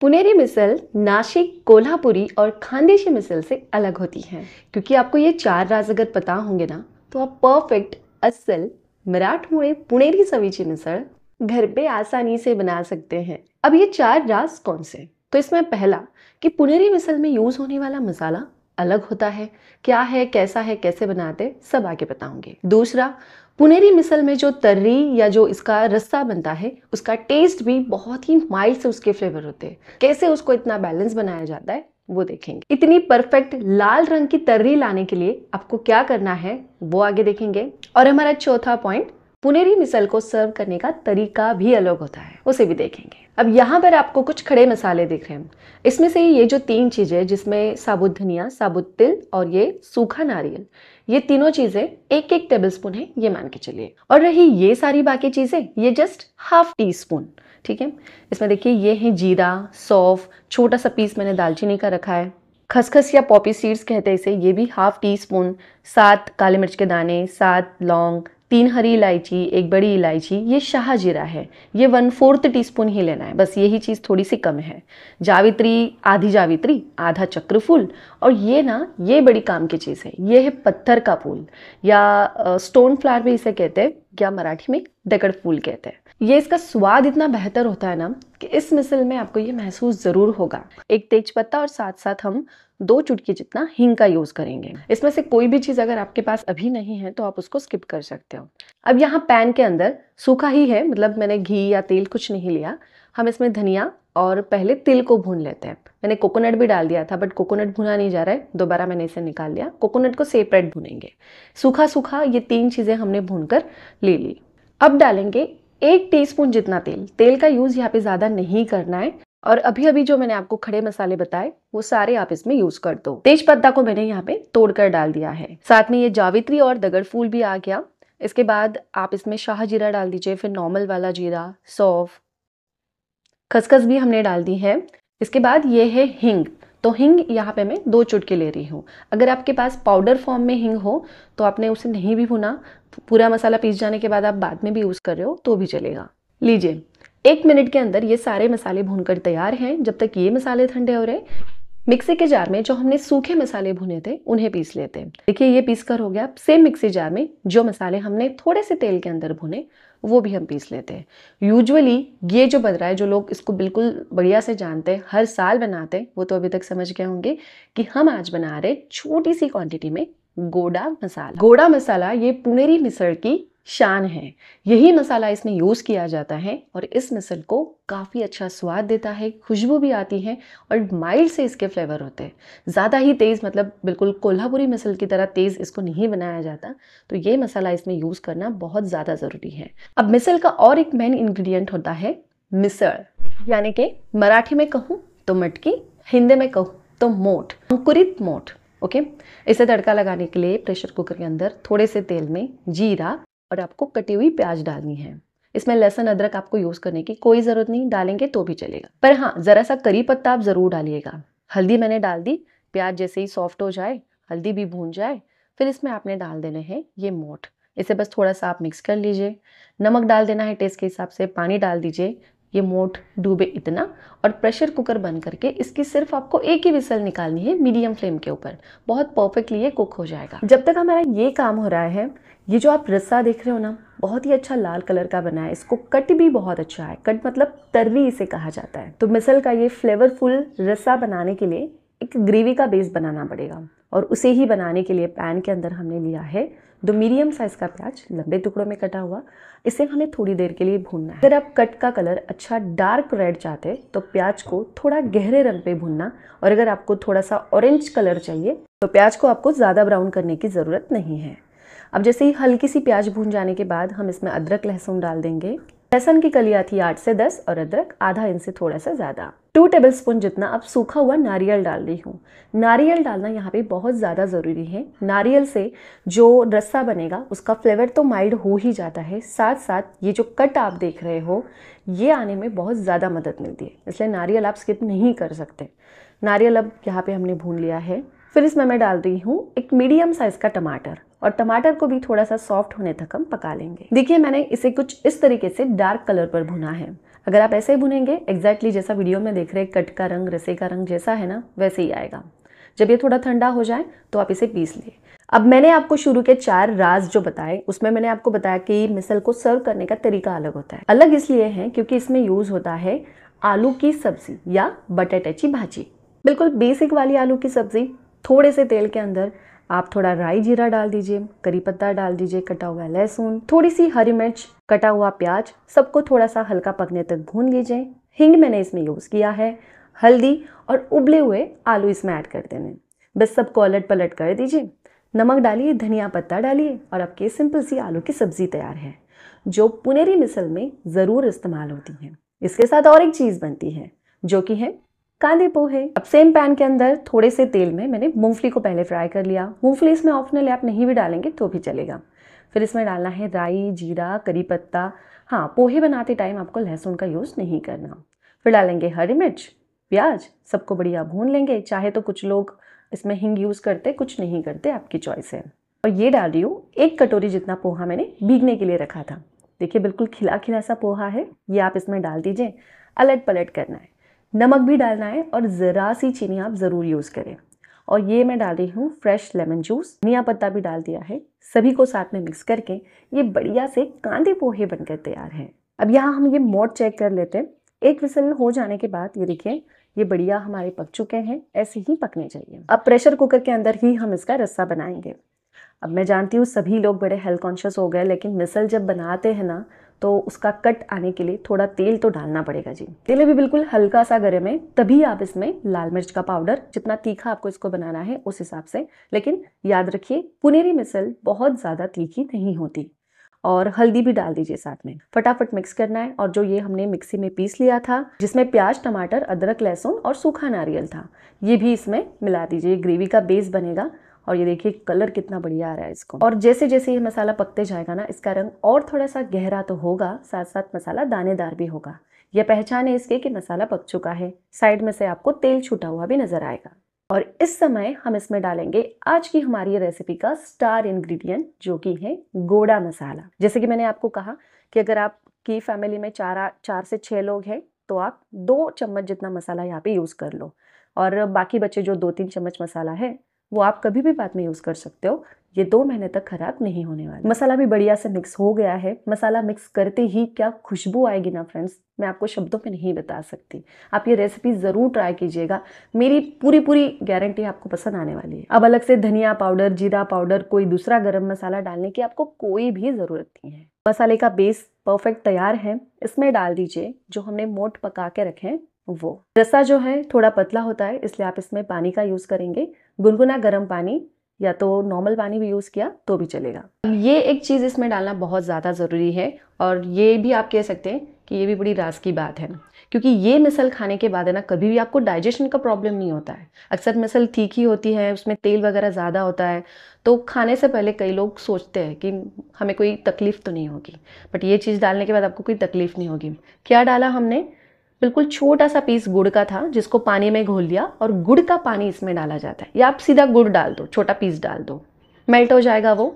पुनेरी मिसल नाशिक कोल्हापुरी और खानदेशी मिसल से अलग होती है क्योंकि आपको ये चार राज अगर पता होंगे ना तो आप परफेक्ट असल मराठमोड़े पुनेरी सवीची मिसल घर पे आसानी से बना सकते हैं अब ये चार राज कौन से तो इसमें पहला कि पुनेरी मिसल में यूज़ होने वाला मसाला अलग होता है क्या है कैसा है कैसे बनाते सब आगे बताऊंगी दूसरा पुनेरी मिसल में जो तर्री या जो इसका रस्सा बनता है उसका टेस्ट भी बहुत ही माइल्ड से उसके फ्लेवर होते हैं कैसे उसको इतना बैलेंस बनाया जाता है वो देखेंगे इतनी परफेक्ट लाल रंग की तर्री लाने के लिए आपको क्या करना है वो आगे देखेंगे और हमारा चौथा पॉइंट पुनेरी मिसल को सर्व करने का तरीका भी अलग होता है उसे भी देखेंगे अब यहाँ पर आपको कुछ खड़े मसाले दिख रहे हैं इसमें से ये जो तीन चीज़ें जिसमें साबुत धनिया साबुत तिल और ये सूखा नारियल ये तीनों चीज़ें एक एक टेबल स्पून है ये मान के चलिए और रही ये सारी बाकी चीज़ें ये जस्ट हाफ टी स्पून ठीक है इसमें देखिए ये है जीरा सौफ छोटा सा पीस मैंने दालचीनी का रखा है खसखस या पॉपी सीड्स कहते हैं इसे ये भी हाफ टी स्पून सात काले मिर्च के दाने सात लौंग तीन हरी इलायची एक बड़ी इलायची ये शाह जीरा है ये वन फोर्थ टीस्पून ही लेना है बस यही चीज़ थोड़ी सी कम है जावित्री आधी जावित्री आधा चक्रफूल और ये ना ये बड़ी काम की चीज़ है ये है पत्थर का फूल या स्टोन फ्लावर भी इसे कहते हैं या मराठी में दकड़ फूल कहते हैं ये इसका स्वाद इतना बेहतर होता है ना कि इस मिसल में आपको ये महसूस ज़रूर होगा एक तेज पत्ता और साथ साथ हम दो चुटकी जितना हिंग का यूज़ करेंगे इसमें से कोई भी चीज़ अगर आपके पास अभी नहीं है तो आप उसको स्किप कर सकते हो अब यहाँ पैन के अंदर सूखा ही है मतलब मैंने घी या तेल कुछ नहीं लिया हम इसमें धनिया और पहले तिल को भून लेते हैं मैंने कोकोनट भी डाल दिया था बट कोकोनट भुना नहीं जा रहा है दोबारा मैंने इसे निकाल लिया कोकोनट को सेपरेट भुनेंगे सूखा सूखा ये तीन चीज़ें हमने भून कर ले ली अब डालेंगे एक टीस्पून जितना तेल तेल का यूज़ यहाँ पे ज़्यादा नहीं करना है और अभी अभी जो मैंने आपको खड़े मसाले बताए वो सारे आप इसमें यूज कर दो तेज पत्ता को मैंने यहाँ पे तोड़कर डाल दिया है साथ में ये जावित्री और दगड़ फूल भी आ गया इसके बाद आप इसमें शाह जीरा डाल दीजिए फिर नॉर्मल वाला जीरा सौफ खसखस भी हमने डाल दी है इसके बाद ये है हिंग तो हिंग यहाँ पे मैं दो चुटके ले रही हूँ अगर आपके पास पाउडर फॉर्म में हिंग हो तो आपने उसे नहीं भी भुना पूरा मसाला पीस जाने के बाद आप बाद में भी यूज़ कर रहे हो तो भी चलेगा लीजिए एक मिनट के अंदर ये सारे मसाले भूनकर तैयार हैं जब तक ये मसाले ठंडे हो रहे मिक्सी के जार में जो हमने सूखे मसाले भुने थे उन्हें पीस लेते हैं देखिए ये पीस कर हो गया सेम मिक्सी जार में जो मसाले हमने थोड़े से तेल के अंदर भुने वो भी हम पीस लेते हैं यूजुअली ये जो बन रहा है जो लोग इसको बिल्कुल बढ़िया से जानते हैं हर साल बनाते हैं वो तो अभी तक समझ गए होंगे कि हम आज बना रहे छोटी सी क्वांटिटी में गोडा मसाला गोडा मसाला ये पुनेरी मिसर की शान है यही मसाला इसमें यूज़ किया जाता है और इस मिसल को काफ़ी अच्छा स्वाद देता है खुशबू भी आती है और माइल्ड से इसके फ्लेवर होते हैं ज़्यादा ही तेज़ मतलब बिल्कुल कोल्हापुरी मिसल की तरह तेज़ इसको नहीं बनाया जाता तो ये मसाला इसमें यूज़ करना बहुत ज़्यादा ज़रूरी है अब मिसल का और एक मेन इन्ग्रीडियंट होता है मिसल यानी कि मराठी में कहूँ तो मटकी हिंदी में कहूँ तो मोट अंकुरित मोट ओके इसे तड़का लगाने के लिए प्रेशर कुकर के अंदर थोड़े से तेल में जीरा और आपको कटी हुई प्याज डालनी है इसमें लहसुन अदरक आपको यूज़ करने की कोई ज़रूरत नहीं डालेंगे तो भी चलेगा पर हाँ ज़रा सा करी पत्ता आप ज़रूर डालिएगा हल्दी मैंने डाल दी प्याज जैसे ही सॉफ्ट हो जाए हल्दी भी भून जाए फिर इसमें आपने डाल देने हैं ये मोठ इसे बस थोड़ा सा आप मिक्स कर लीजिए नमक डाल देना है टेस्ट के हिसाब से पानी डाल दीजिए ये मोट डूबे इतना और प्रेशर कुकर बन करके इसकी सिर्फ आपको एक ही विसल निकालनी है मीडियम फ्लेम के ऊपर बहुत परफेक्टली ये कुक हो जाएगा जब तक हमारा ये काम हो रहा है ये जो आप रस्सा देख रहे हो ना बहुत ही अच्छा लाल कलर का बना है इसको कट भी बहुत अच्छा है कट मतलब तरवी इसे कहा जाता है तो मिसल का ये फ्लेवरफुल रस्सा बनाने के लिए एक ग्रेवी का बेस बनाना पड़ेगा और उसे ही बनाने के लिए पैन के अंदर हमने लिया है दो मीडियम साइज़ का प्याज लंबे टुकड़ों में कटा हुआ इसे हमें थोड़ी देर के लिए भूनना है अगर आप कट का कलर अच्छा डार्क रेड चाहते तो प्याज को थोड़ा गहरे रंग पे भूनना और अगर आपको थोड़ा सा ऑरेंज कलर चाहिए तो प्याज को आपको ज़्यादा ब्राउन करने की ज़रूरत नहीं है अब जैसे ही हल्की सी प्याज भून जाने के बाद हम इसमें अदरक लहसुन डाल देंगे लहसुन की कलियाँ थी आठ से दस और अदरक आधा इंच से थोड़ा सा ज़्यादा टू टेबल स्पून जितना अब सूखा हुआ नारियल डाल रही हूँ नारियल डालना यहाँ पे बहुत ज़्यादा ज़रूरी है नारियल से जो रस्सा बनेगा उसका फ्लेवर तो माइल्ड हो ही जाता है साथ साथ ये जो कट आप देख रहे हो ये आने में बहुत ज़्यादा मदद मिलती है इसलिए नारियल आप स्किप नहीं कर सकते नारियल अब यहाँ पर हमने भून लिया है फिर इसमें मैं डाल रही हूँ एक मीडियम साइज़ का टमाटर और टमाटर को भी थोड़ा सा सॉफ्ट होने तक हम पका लेंगे देखिए मैंने इसे कुछ इस तरीके से डार्क कलर पर भुना है अगर आप ऐसे ही भुनेंगे एग्जैक्टली जैसा वीडियो में देख रहे हैं कट का रंग रसे का रंग जैसा है ना वैसे ही आएगा जब ये थोड़ा ठंडा हो जाए तो आप इसे पीस लिए अब मैंने आपको शुरू के चार राज जो बताए उसमें मैंने आपको बताया कि मिसल को सर्व करने का तरीका अलग होता है अलग इसलिए है क्योंकि इसमें यूज होता है आलू की सब्जी या बटेटे की भाजी बिल्कुल बेसिक वाली आलू की सब्जी थोड़े से तेल के अंदर आप थोड़ा राई जीरा डाल दीजिए करी पत्ता डाल दीजिए कटा हुआ लहसुन थोड़ी सी हरी मिर्च कटा हुआ प्याज सबको थोड़ा सा हल्का पकने तक भून लीजिए हिंग मैंने इसमें यूज़ किया है हल्दी और उबले हुए आलू इसमें ऐड कर देने बस सबको अलट पलट कर दीजिए नमक डालिए धनिया पत्ता डालिए और आपके सिंपल सी आलू की सब्ज़ी तैयार है जो पुनेरी मिसल में ज़रूर इस्तेमाल होती है इसके साथ और एक चीज़ बनती है जो कि है कांदे पोहे अब सेम पैन के अंदर थोड़े से तेल में मैंने मूंगफली को पहले फ्राई कर लिया मूंगफली इसमें ऑप्शनल है आप नहीं भी डालेंगे तो भी चलेगा फिर इसमें डालना है राई जीरा करी पत्ता हाँ पोहे बनाते टाइम आपको लहसुन का यूज़ नहीं करना फिर डालेंगे हरी मिर्च प्याज सबको बढ़िया भून लेंगे चाहे तो कुछ लोग इसमें हिंग यूज़ करते कुछ नहीं करते आपकी चॉइस है और ये डाल रही हूँ एक कटोरी जितना पोहा मैंने भीगने के लिए रखा था देखिए बिल्कुल खिला खिला सा पोहा है ये आप इसमें डाल दीजिए अलट पलट करना है नमक भी डालना है और ज़रा सी चीनी आप ज़रूर यूज़ करें और ये मैं डाल रही हूँ फ्रेश लेमन जूस धनिया पत्ता भी डाल दिया है सभी को साथ में मिक्स करके ये बढ़िया से कांदे पोहे बनकर तैयार हैं अब यहाँ हम ये मोड चेक कर लेते हैं एक विसल हो जाने के बाद ये देखिए ये बढ़िया हमारे पक चुके हैं ऐसे ही पकने चाहिए अब प्रेशर कुकर के अंदर ही हम इसका रस्सा बनाएंगे अब मैं जानती हूँ सभी लोग बड़े हेल्थ कॉन्शियस हो गए लेकिन मिसल जब बनाते हैं ना तो उसका कट आने के लिए थोड़ा तेल तो डालना पड़ेगा जी तेल भी बिल्कुल हल्का सा गर्म है तभी आप इसमें लाल मिर्च का पाउडर जितना तीखा आपको इसको बनाना है उस हिसाब से लेकिन याद रखिए पुनेरी मिसल बहुत ज़्यादा तीखी नहीं होती और हल्दी भी डाल दीजिए साथ में फटाफट मिक्स करना है और जो ये हमने मिक्सी में पीस लिया था जिसमें प्याज टमाटर अदरक लहसुन और सूखा नारियल था ये भी इसमें मिला दीजिए ग्रेवी का बेस बनेगा और ये देखिए कलर कितना बढ़िया आ रहा है इसको और जैसे जैसे ये मसाला पकते जाएगा ना इसका रंग और थोड़ा सा गहरा तो होगा साथ साथ मसाला दानेदार भी होगा यह पहचान है इसके कि मसाला पक चुका है साइड में से आपको तेल छूटा हुआ भी नजर आएगा और इस समय हम इसमें डालेंगे आज की हमारी रेसिपी का स्टार इंग्रेडिएंट जो कि है गोड़ा मसाला जैसे कि मैंने आपको कहा कि अगर आपकी फैमिली में चार चार से छः लोग हैं तो आप दो चम्मच जितना मसाला यहाँ पे यूज़ कर लो और बाकी बचे जो दो तीन चम्मच मसाला है वो आप कभी भी बाद में यूज़ कर सकते हो ये दो महीने तक खराब नहीं होने वाला मसाला भी बढ़िया से मिक्स हो गया है मसाला मिक्स करते ही क्या खुशबू आएगी ना फ्रेंड्स मैं आपको शब्दों में नहीं बता सकती आप ये रेसिपी ज़रूर ट्राई कीजिएगा मेरी पूरी पूरी गारंटी आपको पसंद आने वाली है अब अलग से धनिया पाउडर जीरा पाउडर कोई दूसरा गर्म मसाला डालने की आपको कोई भी ज़रूरत नहीं है मसाले का बेस परफेक्ट तैयार है इसमें डाल दीजिए जो हमने मोट पका के रखे वो रसा जो है थोड़ा पतला होता है इसलिए आप इसमें पानी का यूज़ करेंगे गुनगुना गर्म पानी या तो नॉर्मल पानी भी यूज़ किया तो भी चलेगा ये एक चीज़ इसमें डालना बहुत ज़्यादा ज़रूरी है और ये भी आप कह सकते हैं कि ये भी बड़ी रास की बात है क्योंकि ये मिसल खाने के बाद है ना कभी भी आपको डाइजेशन का प्रॉब्लम नहीं होता है अक्सर मिसल ठीक ही होती है उसमें तेल वगैरह ज़्यादा होता है तो खाने से पहले कई लोग सोचते हैं कि हमें कोई तकलीफ़ तो नहीं होगी बट ये चीज़ डालने के बाद आपको कोई तकलीफ़ नहीं होगी क्या डाला हमने बिल्कुल छोटा सा पीस गुड़ का था जिसको पानी में घोल लिया और गुड़ का पानी इसमें डाला जाता है या आप सीधा गुड़ डाल दो छोटा पीस डाल दो मेल्ट हो जाएगा वो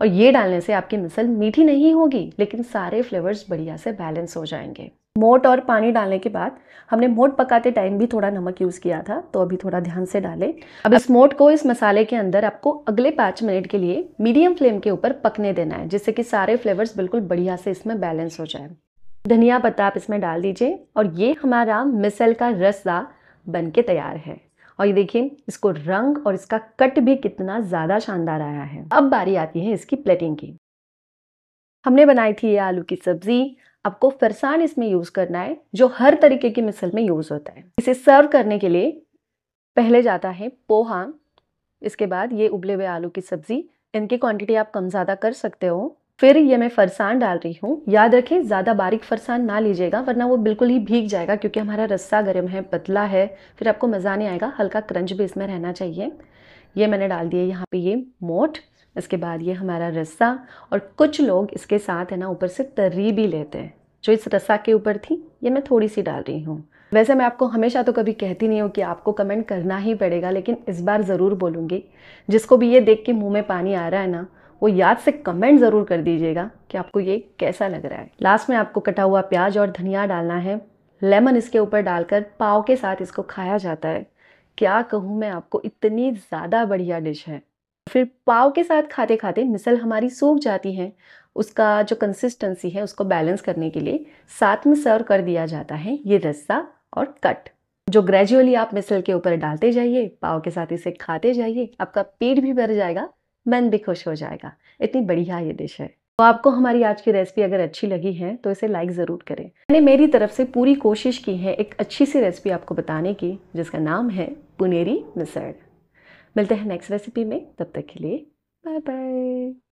और ये डालने से आपकी मिसल मीठी नहीं होगी लेकिन सारे फ्लेवर्स बढ़िया से बैलेंस हो जाएंगे मोट और पानी डालने के बाद हमने मोट पकाते टाइम भी थोड़ा नमक यूज़ किया था तो अभी थोड़ा ध्यान से डालें अब इस मोट को इस मसाले के अंदर आपको अगले पाँच मिनट के लिए मीडियम फ्लेम के ऊपर पकने देना है जिससे कि सारे फ्लेवर्स बिल्कुल बढ़िया से इसमें बैलेंस हो जाए धनिया पत्ता आप इसमें डाल दीजिए और ये हमारा मिसल का रस्सा बन के तैयार है और ये देखिए इसको रंग और इसका कट भी कितना ज़्यादा शानदार आया है अब बारी आती है इसकी प्लेटिंग की हमने बनाई थी ये आलू की सब्ज़ी आपको फरसान इसमें यूज़ करना है जो हर तरीके की मिसल में यूज़ होता है इसे सर्व करने के लिए पहले जाता है पोहा इसके बाद ये उबले हुए आलू की सब्ज़ी इनकी क्वांटिटी आप कम ज़्यादा कर सकते हो फिर ये मैं फरसान डाल रही हूँ याद रखें ज़्यादा बारीक फरसान ना लीजिएगा वरना वो बिल्कुल ही भीग जाएगा क्योंकि हमारा रस्सा गर्म है पतला है फिर आपको मज़ा नहीं आएगा हल्का क्रंच भी इसमें रहना चाहिए ये मैंने डाल दिया यहाँ पे ये मोट इसके बाद ये हमारा रस्सा और कुछ लोग इसके साथ है ना ऊपर से तरी भी लेते हैं जो इस रस्सा के ऊपर थी ये मैं थोड़ी सी डाल रही हूँ वैसे मैं आपको हमेशा तो कभी कहती नहीं हूँ कि आपको कमेंट करना ही पड़ेगा लेकिन इस बार ज़रूर बोलूँगी जिसको भी ये देख के मुँह में पानी आ रहा है ना वो याद से कमेंट ज़रूर कर दीजिएगा कि आपको ये कैसा लग रहा है लास्ट में आपको कटा हुआ प्याज और धनिया डालना है लेमन इसके ऊपर डालकर पाव के साथ इसको खाया जाता है क्या कहूँ मैं आपको इतनी ज़्यादा बढ़िया डिश है फिर पाव के साथ खाते खाते मिसल हमारी सूख जाती है उसका जो कंसिस्टेंसी है उसको बैलेंस करने के लिए साथ में सर्व कर दिया जाता है ये रस्सा और कट जो ग्रेजुअली आप मिसल के ऊपर डालते जाइए पाव के साथ इसे खाते जाइए आपका पेट भी भर जाएगा मन भी खुश हो जाएगा इतनी बढ़िया ये डिश है तो आपको हमारी आज की रेसिपी अगर अच्छी लगी है तो इसे लाइक ज़रूर करें मैंने मेरी तरफ से पूरी कोशिश की है एक अच्छी सी रेसिपी आपको बताने की जिसका नाम है पुनेरी मिसर मिलते हैं नेक्स्ट रेसिपी में तब तक के लिए बाय बाय